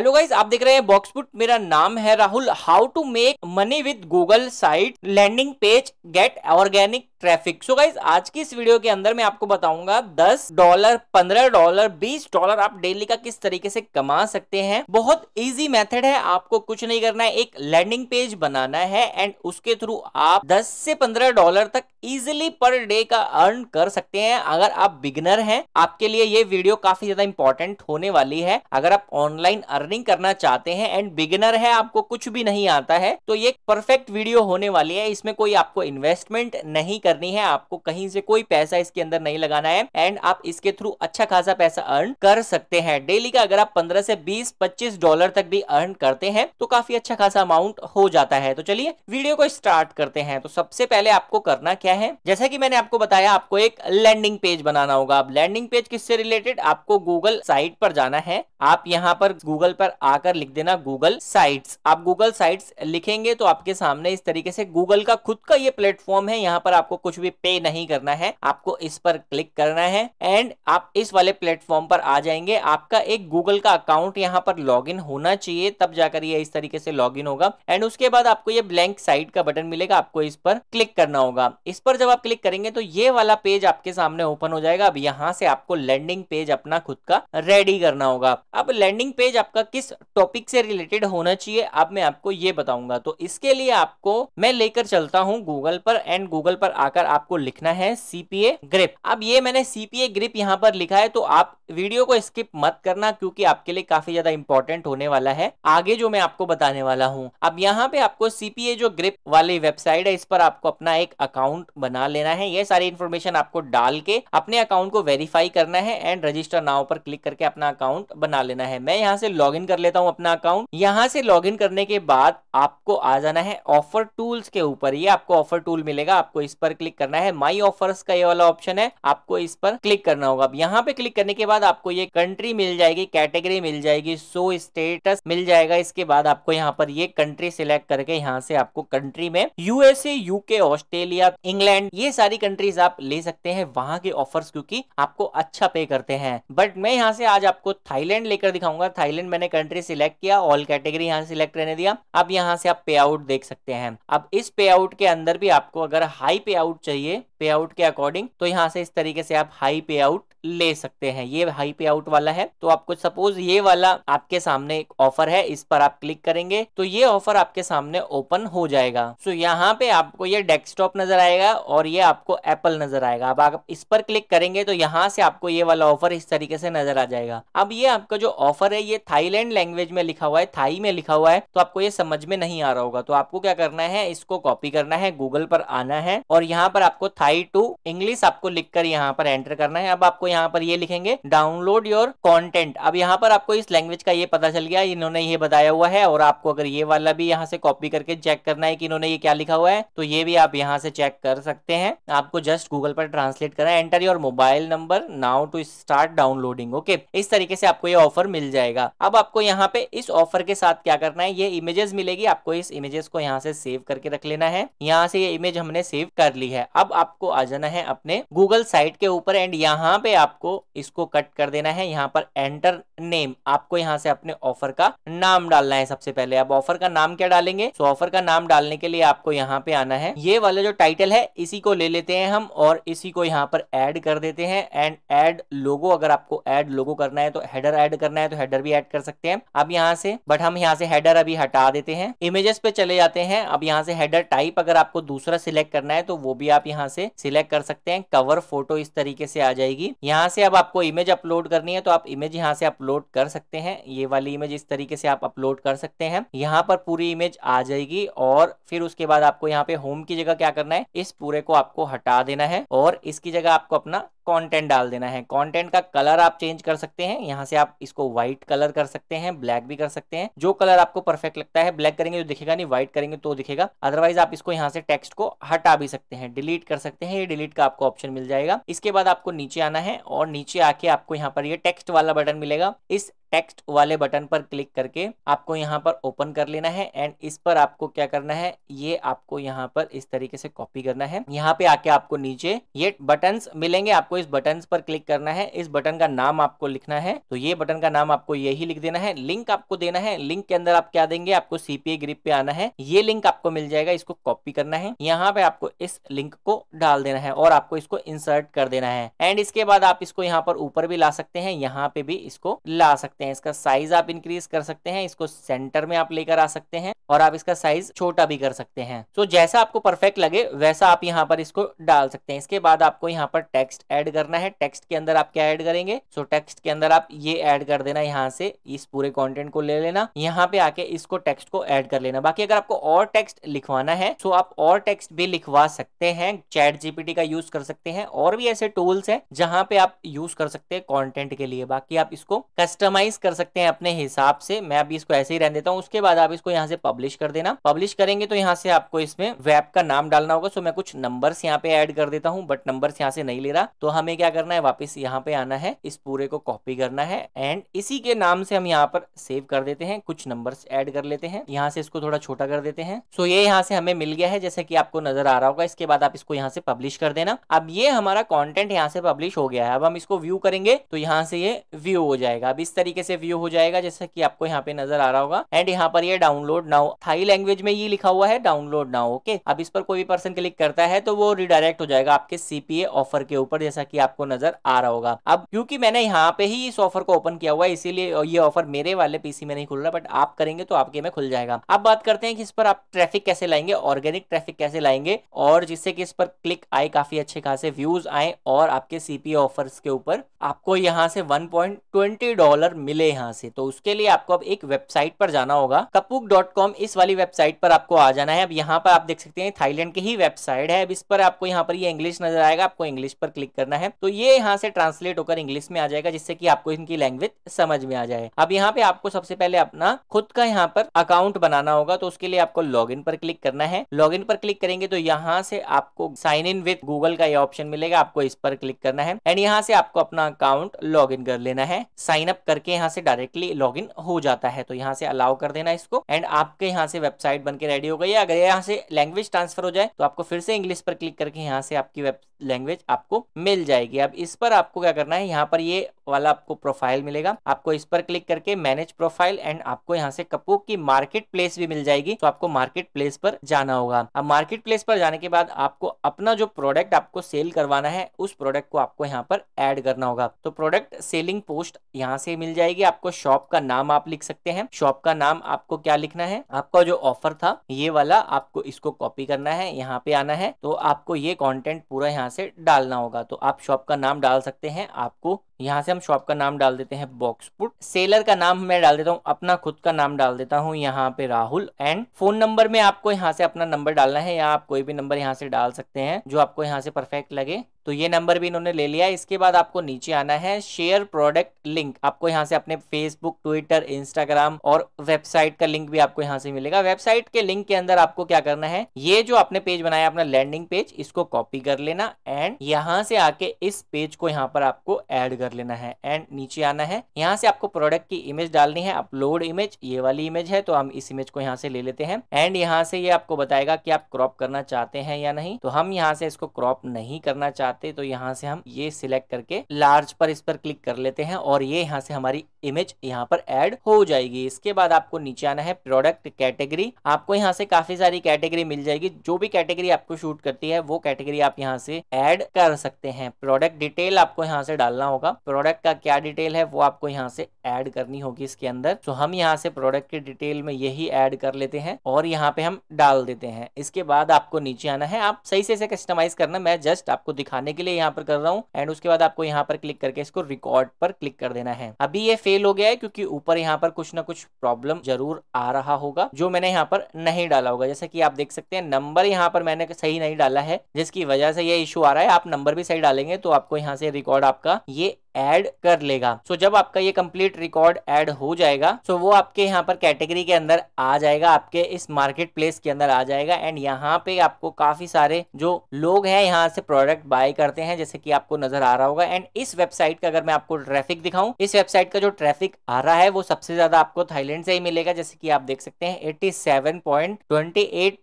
hello guys आप देख रहे हैं बॉक्सपुट मेरा नाम है Rahul how to make money with Google site landing page get organic traffic so guys आज की इस वीडियो के अंदर मैं आपको बताऊंगा दस डॉलर पंद्रह डॉलर बीस डॉलर आप डेली का किस तरीके से कमा सकते हैं बहुत इजी मेथड है आपको कुछ नहीं करना है एक लैंडिंग पेज बनाना है एंड उसके थ्रू आप दस से पंद्रह डॉलर तक इजिली पर डे का अर्न कर सकते हैं अगर आप बिगनर हैं आपके लिए ये वीडियो काफी ज्यादा इंपॉर्टेंट होने वाली है अगर आप ऑनलाइन अर्निंग करना चाहते हैं एंड बिगिनर है आपको कुछ भी नहीं आता है तो ये परफेक्ट वीडियो होने वाली है इसमें कोई आपको इन्वेस्टमेंट नहीं कर करनी है आपको कहीं से कोई पैसा इसके अंदर नहीं लगाना है एंड आप इसके थ्रू अच्छा खासा पैसा अर्न कर सकते हैं डेली का अगर आप पंद्रह से बीस पच्चीस डॉलर तक भी अर्न करते हैं तो काफी अच्छा खासा अमाउंट हो जाता है तो चलिए वीडियो को स्टार्ट करते हैं तो सबसे पहले आपको करना क्या है जैसा की मैंने आपको बताया आपको एक लैंडिंग पेज बनाना होगा अब लैंडिंग पेज किससे रिलेटेड आपको गूगल साइट पर जाना है आप यहाँ पर गूगल पर आकर लिख देना गूगल साइट्स आप गूगल साइट्स लिखेंगे तो आपके सामने इस तरीके से गूगल का खुद का ये प्लेटफॉर्म है यहाँ पर आपको कुछ भी पे नहीं करना है आपको इस पर क्लिक करना है एंड आप इस वाले प्लेटफॉर्म पर आ जाएंगे आपका एक गूगल का अकाउंट यहाँ पर लॉगिन होना चाहिए तब जाकर ये इस तरीके से लॉगिन होगा एंड उसके बाद आपको ये ब्लैंक साइड का बटन मिलेगा आपको इस पर क्लिक करना होगा इस पर जब आप क्लिक करेंगे तो ये वाला पेज आपके सामने ओपन हो जाएगा अब यहाँ से आपको लैंडिंग पेज अपना खुद का रेडी करना होगा अब लैंडिंग पेज आपका किस टॉपिक से रिलेटेड होना चाहिए अब मैं आपको ये बताऊंगा तो इसके लिए आपको मैं लेकर चलता हूँ गूगल पर एंड गूगल पर आ जाकर आपको लिखना है सीपीए ग्रिप अब ये मैंने सीपीए ग्रिप यहाँ पर लिखा है तो आप वीडियो को स्किप मत करना क्योंकि आपके लिए काफी ज्यादा इंपॉर्टेंट होने वाला है आगे जो मैं आपको बताने वाला हूँ अब यहाँ पे आपको सीपीए जो ग्रिप वाली वेबसाइट है इस पर आपको अपना एक अकाउंट बना लेना है ये सारी इन्फॉर्मेशन आपको डाल के अपने अकाउंट को वेरीफाई करना है एंड रजिस्टर नाव पर क्लिक करके अपना अकाउंट बना लेना है मैं यहाँ से लॉग कर लेता हूँ अपना अकाउंट यहाँ से लॉग करने के बाद आपको आ जाना है ऑफर टूल्स के ऊपर ये आपको ऑफर टूल मिलेगा आपको इस पर क्लिक करना है माई ऑफर्स का ये वाला ऑप्शन है आपको इस पर क्लिक करना होगा अब यहाँ पे क्लिक करने के बाद आपको ये कंट्री मिल जाएगी कैटेगरी मिल जाएगी सो स्टेटस मिल जाएगा इसके बाद आपको यहाँ पर ये कंट्री सिलेक्ट करके यहाँ से आपको कंट्री में यूएसए यूके ऑस्ट्रेलिया इंग्लैंड ये सारी कंट्रीज आप ले सकते हैं वहां के ऑफर्स क्योंकि आपको अच्छा पे करते हैं बट मैं यहाँ से आज आपको थाईलैंड लेकर दिखाऊंगा थाईलैंड मैंने कंट्री सिलेक्ट किया ऑल कैटेगरी यहाँ सिलेक्ट रहने दिया अब यहाँ से आप पे आउट देख सकते हैं अब इस पे आउट के अंदर भी आपको अगर हाई पे आउट आउट चाहिए पे आउट के अकॉर्डिंग तो यहाँ से इस तरीके से आप हाई पे आउट ले सकते हैं ये हाई पे आउट वाला है तो आपको सपोज ये वाला आपके सामने एक ऑफर है इस पर आप क्लिक करेंगे तो ये ऑफर आपके सामने ओपन हो जाएगा सो यहाँ पे आपको ये डेस्कटॉप नजर आएगा और ये आपको एप्पल नजर आएगा अब आप इस पर क्लिक करेंगे तो यहाँ से आपको ये वाला ऑफर इस तरीके से नजर आ जाएगा अब ये आपका जो ऑफर है ये थाईलैंड लैंग्वेज में लिखा हुआ है थाई में लिखा हुआ है तो आपको ये समझ में नहीं आ रहा होगा तो आपको क्या करना है इसको कॉपी करना है गूगल पर आना है और यहाँ पर आपको थाई टू इंग्लिश आपको लिख कर यहाँ पर एंटर करना है अब आपको यहाँ पर ये लिखेंगे डाउनलोड योर कॉन्टेंट अब यहाँ पर आपको इस लैंग्वेज का ये पता चल गया इन्होंने ये बताया हुआ है और आपको अगर ये वाला भी यहाँ से कॉपी करके चेक करना है कि इन्होंने ये क्या लिखा हुआ है तो ये भी आप यहाँ से चेक कर सकते हैं आपको जस्ट गूगल पर ट्रांसलेट करना है enter your mobile number now to start downloading okay इस तरीके से आपको ये ऑफर मिल जाएगा अब आपको यहाँ पे इस ऑफर के साथ क्या करना है ये इमेजेस मिलेगी आपको इस इमेजेस को यहाँ से सेव करके रख लेना है यहाँ से ये इमेज हमने सेव कर ली है अब आपको आ जाना है अपने गूगल साइट के ऊपर एंड यहाँ पे आपको इसको कट कर देना है यहाँ पर एंटर नेम आपको यहाँ से अपने ऑफर का नाम डालना है सबसे पहले अब ऑफर का नाम क्या डालेंगे तो ऑफर का नाम डालने के लिए आपको यहाँ पे आना है ये वाला जो टाइटल है इसी को ले लेते हैं हम और इसी को यहाँ पर एड कर देते हैं एंड एड लोगो अगर आपको एड लोगो करना है तो हेडर एड करना है तो हेडर भी एड कर सकते हैं अब यहाँ से बट हम यहाँ से हेडर अभी हटा देते हैं इमेजेस पे चले जाते हैं अब यहाँ से हेडर टाइप अगर आपको दूसरा सिलेक्ट करना है तो वो भी आप यहाँ से सिलेक्ट कर सकते हैं कवर फोटो इस तरीके से आ जाएगी यहाँ से अब आपको इमेज अपलोड करनी है तो आप इमेज यहाँ से अपलोड कर सकते हैं ये वाली इमेज इस तरीके से आप अपलोड कर सकते हैं यहाँ पर पूरी इमेज आ जाएगी और फिर उसके बाद आपको यहाँ पे होम की जगह क्या करना है इस पूरे को आपको हटा देना है और इसकी जगह आपको अपना कंटेंट डाल देना है कंटेंट का कलर आप चेंज कर सकते हैं यहाँ से आप इसको व्हाइट कलर कर सकते हैं ब्लैक भी कर सकते हैं जो कलर आपको परफेक्ट लगता है ब्लैक करेंगे तो दिखेगा नहीं व्हाइट करेंगे तो दिखेगा अदरवाइज आप इसको यहाँ से टेक्स्ट को हटा भी सकते हैं डिलीट कर सकते हैं ये डिलीट का आपको ऑप्शन मिल जाएगा इसके बाद आपको नीचे आना है और नीचे आके आपको यहाँ पर ये टेक्स्ट वाला बटन मिलेगा इस टेक्स्ट वाले बटन पर क्लिक करके आपको यहाँ पर ओपन कर लेना है एंड इस पर आपको क्या करना है ये आपको यहाँ पर इस तरीके से कॉपी करना है यहाँ पे आके आपको नीचे ये बटन मिलेंगे आपको इस बटन पर क्लिक करना है इस बटन का नाम आपको लिखना है तो ये बटन का नाम आपको यही लिख देना है लिंक आपको देना है लिंक के अंदर आप क्या देंगे आपको सीपीए ग्रिप पे आना है ये लिंक आपको मिल जाएगा इसको कॉपी करना है यहाँ पे आपको इस लिंक को डाल देना है और आपको इसको इंसर्ट कर देना है एंड इसके बाद आप इसको यहाँ पर ऊपर भी ला सकते हैं यहाँ पे भी इसको ला सकते सकते हैं इसका साइज आप इंक्रीज कर सकते हैं इसको सेंटर में आप लेकर आ सकते हैं और आप इसका साइज छोटा भी कर सकते हैं तो जैसा आपको परफेक्ट लगे वैसा आप यहाँ पर इसको डाल सकते हैं इसके बाद आपको यहाँ पर टेक्स्ट ऐड करना है टेक्स्ट के अंदर आप क्या ऐड करेंगे सो टेक्स्ट के अंदर आप ये ऐड कर देना यहाँ से इस पूरे कॉन्टेंट को ले लेना यहाँ पे आके इसको टेक्स्ट को ऐड कर लेना बाकी अगर आपको और टेक्स्ट लिखवाना है तो आप और टेक्स्ट भी लिखवा सकते हैं चैट जीपीटी का यूज कर सकते हैं और भी ऐसे टूल्स हैं जहां पे आप यूज कर सकते हैं कंटेंट के लिए बाकी आप इसको कस्टमाइज कस्टमाइज कर सकते हैं अपने हिसाब से मैं अभी इसको ऐसे ही रहने देता हूँ उसके बाद आप इसको यहाँ से पब्लिश कर देना पब्लिश करेंगे तो यहाँ से आपको इसमें वेब का नाम डालना होगा सो मैं कुछ नंबर यहाँ पे एड कर देता हूँ बट नंबर यहाँ से नहीं ले रहा तो हमें क्या करना है वापिस यहाँ पे आना है इस पूरे को कॉपी करना है एंड इसी के नाम से हम यहाँ पर सेव कर देते हैं कुछ नंबर एड कर लेते हैं यहाँ से इसको थोड़ा छोटा कर देते हैं सो ये यहाँ से हमें मिल गया है जैसे की आपको नजर आ रहा होगा इसके बाद आप इसको यहाँ से पब्लिश कर देना अब ये हमारा कॉन्टेंट यहाँ से पब्लिश हो गया है अब हम इसको व्यू करेंगे तो यहाँ से ये व्यू हो जाएगा अब इस तरीके तरीके से व्यू हो जाएगा जैसे कि आपको यहाँ पे नजर आ रहा होगा एंड यहाँ पर ये डाउनलोड नाउ थाई लैंग्वेज में ये लिखा हुआ है डाउनलोड नाउ ओके अब इस पर कोई भी पर्सन क्लिक करता है तो वो रिडायरेक्ट हो जाएगा आपके सीपीए ऑफर के ऊपर जैसा की आपको नजर आ रहा होगा अब क्योंकि मैंने यहाँ पे ही इस ऑफर को ओपन किया हुआ है इसीलिए ये ऑफर मेरे वाले पीसी में नहीं खुल रहा बट आप करेंगे तो आपके में खुल जाएगा अब बात करते हैं कि इस पर आप ट्रैफिक कैसे लाएंगे ऑर्गेनिक ट्रैफिक कैसे लाएंगे और जिससे कि इस पर क्लिक आए काफी अच्छे खासे व्यूज आए और आपके सीपीए ऑफर्स के ऊपर आपको यहां से 1.20 डॉलर मिले यहाँ से तो उसके लिए आपको अब एक वेबसाइट पर जाना होगा कपूक डॉट कॉम इस वाली वेबसाइट पर आपको आ जाना है अब यहाँ पर आप देख सकते हैं थाईलैंड की ही वेबसाइट है अब इस पर आपको यहाँ पर ये यह इंग्लिश नजर आएगा आपको इंग्लिश पर क्लिक करना है तो ये यहाँ से ट्रांसलेट होकर इंग्लिश में आ जाएगा जिससे की आपको इनकी लैंग्वेज समझ में आ जाए अब यहाँ पे आपको सबसे पहले अपना खुद का यहाँ पर अकाउंट बनाना होगा तो उसके लिए आपको लॉग पर क्लिक करना है लॉग पर क्लिक करेंगे तो यहाँ से आपको साइन इन विद गूगल का ये ऑप्शन मिलेगा आपको इस पर क्लिक करना है एंड यहाँ से आपको अपना अकाउंट लॉग कर लेना है साइन अप करके आपके यहाँ से डायरेक्टली लॉग हो जाता है तो यहाँ से अलाउ कर देना इसको एंड आपके यहाँ से वेबसाइट बनकर रेडी हो गई है अगर यहाँ से लैंग्वेज ट्रांसफर हो जाए तो आपको फिर से इंग्लिश पर क्लिक करके यहाँ से आपकी वेब लैंग्वेज आपको मिल जाएगी अब इस पर आपको क्या करना है यहाँ पर ये वाला आपको प्रोफाइल मिलेगा आपको इस पर क्लिक करके मैनेज प्रोफाइल एंड आपको यहाँ से कपू की मार्केट प्लेस भी मिल जाएगी तो आपको मार्केट प्लेस पर जाना होगा अब मार्केट प्लेस पर जाने के बाद आपको अपना जो प्रोडक्ट आपको सेल करवाना है उस प्रोडक्ट को आपको यहाँ पर एड करना होगा तो प्रोडक्ट सेलिंग पोस्ट यहाँ से मिल जाएगी आपको शॉप का नाम आप लिख सकते हैं शॉप का नाम आपको क्या लिखना है आपका जो ऑफर था ये वाला आपको इसको कॉपी करना है यहाँ पे आना है तो आपको ये कॉन्टेंट पूरा यहाँ से डालना होगा तो आप शॉप का नाम डाल सकते हैं आपको यहाँ से हम शॉप का नाम डाल देते हैं बॉक्सपुट सेलर का नाम मैं डाल देता हूँ अपना खुद का नाम डाल देता हूँ यहाँ पे राहुल एंड फोन नंबर में आपको यहाँ से अपना नंबर डालना है या आप कोई भी नंबर यहाँ से डाल सकते हैं जो आपको यहाँ से परफेक्ट लगे तो ये नंबर भी इन्होंने ले लिया इसके बाद आपको नीचे आना है शेयर प्रोडक्ट लिंक आपको यहाँ से अपने फेसबुक ट्विटर इंस्टाग्राम और वेबसाइट का लिंक भी आपको यहाँ से मिलेगा वेबसाइट के लिंक के अंदर आपको क्या करना है ये जो आपने पेज बनाया अपना लैंडिंग पेज इसको कॉपी कर लेना एंड यहाँ से आके इस पेज को यहाँ पर आपको एड कर कर लेना है एंड नीचे आना है यहाँ से आपको प्रोडक्ट की इमेज डालनी है अपलोड इमेज ये वाली इमेज है तो हम इस इमेज को यहाँ से ले लेते हैं एंड यहाँ से ये यह आपको बताएगा कि आप क्रॉप करना चाहते हैं या नहीं तो हम यहाँ से इसको क्रॉप नहीं करना चाहते तो यहाँ से हम ये सिलेक्ट करके लार्ज पर इस पर क्लिक कर लेते हैं और ये यहाँ से हमारी इमेज यहाँ पर एड हो जाएगी इसके बाद आपको नीचे आना है प्रोडक्ट कैटेगरी आपको यहाँ से काफी सारी कैटेगरी मिल जाएगी जो भी कैटेगरी आपको शूट करती है वो कैटेगरी आप यहाँ से एड कर सकते हैं प्रोडक्ट डिटेल आपको यहाँ से डालना होगा प्रोडक्ट का क्या डिटेल है वो आपको यहाँ से ऐड करनी होगी इसके अंदर तो हम यहाँ से प्रोडक्ट के डिटेल में यही ऐड कर लेते हैं और यहाँ पे हम डाल देते हैं इसके बाद आपको नीचे आना है आप सही से इसे कस्टमाइज करना मैं जस्ट आपको दिखाने के लिए यहाँ पर कर रहा हूँ एंड उसके बाद आपको यहाँ पर क्लिक करके इसको रिकॉर्ड पर क्लिक कर देना है अभी ये फेल हो गया है क्योंकि ऊपर यहाँ पर कुछ ना कुछ प्रॉब्लम जरूर आ रहा होगा जो मैंने यहाँ पर नहीं डाला होगा जैसे कि आप देख सकते हैं नंबर यहाँ पर मैंने सही नहीं डाला है जिसकी वजह से ये इशू आ रहा है आप नंबर भी सही डालेंगे तो आपको यहाँ से रिकॉर्ड आपका ये ऐड कर लेगा सो जब आपका ये कंप्लीट रिकॉर्ड ऐड हो जाएगा सो वो आपके यहाँ पर कैटेगरी के अंदर आ जाएगा आपके इस मार्केट प्लेस के अंदर आ जाएगा एंड यहाँ पे आपको काफी सारे जो लोग हैं यहाँ से प्रोडक्ट बाय करते हैं जैसे कि आपको नजर आ रहा होगा एंड इस वेबसाइट का अगर मैं आपको ट्रैफिक दिखाऊं इस वेबसाइट का जो ट्रैफिक आ रहा है वो सबसे ज्यादा आपको थाईलैंड से ही मिलेगा जैसे कि आप देख सकते हैं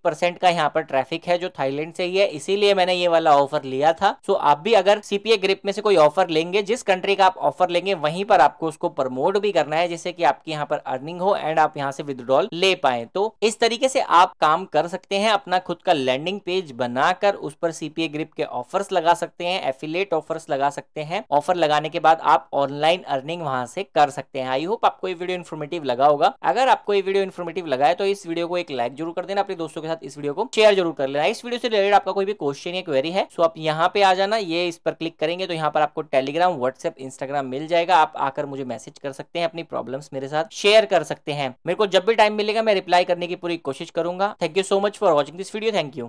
परसेंट का यहाँ पर ट्रैफिक है जो थाईलैंड से ही है इसीलिए मैंने ये वाला ऑफर लिया था सो आप भी अगर सीपीए ग्रिप में से कोई ऑफर लेंगे जिस कंट्री का आप ऑफर लेंगे वहीं पर आपको उसको प्रमोट भी करना है जिससे कि आपकी यहाँ पर अर्निंग हो एंड आप यहाँ से विदड्रॉल ले पाए तो इस तरीके से आप काम कर सकते हैं अपना खुद का लैंडिंग पेज बनाकर उस पर सीपीए ग्रिप के ऑफर्स लगा सकते हैं एफिलेट ऑफर्स लगा सकते हैं ऑफर लगाने के बाद आप ऑनलाइन अर्निंग वहां से कर सकते हैं आई होप आपको ये वीडियो इन्फॉर्मेटिव लगा होगा अगर आपको ये वीडियो इन्फॉर्मेटिव लगा है तो इस वीडियो को एक लाइक जरूर कर देना अपने दोस्तों के साथ इस वीडियो को शेयर जरूर कर लेना इस वीडियो से रिलेटेड आपका कोई भी क्वेश्चन या क्वेरी है सो तो आप यहाँ पे आ जाना ये इस पर क्लिक करेंगे तो यहाँ पर आपको टेलीग्राम व्हाट्सएप व्हाट्सएप इंस्टाग्राम मिल जाएगा आप आकर मुझे मैसेज कर सकते हैं अपनी प्रॉब्लम मेरे साथ शेयर कर सकते हैं मेरे को जब भी टाइम मिलेगा मैं रिप्लाई करने की पूरी कोशिश करूंगा thank you so much for watching this video thank you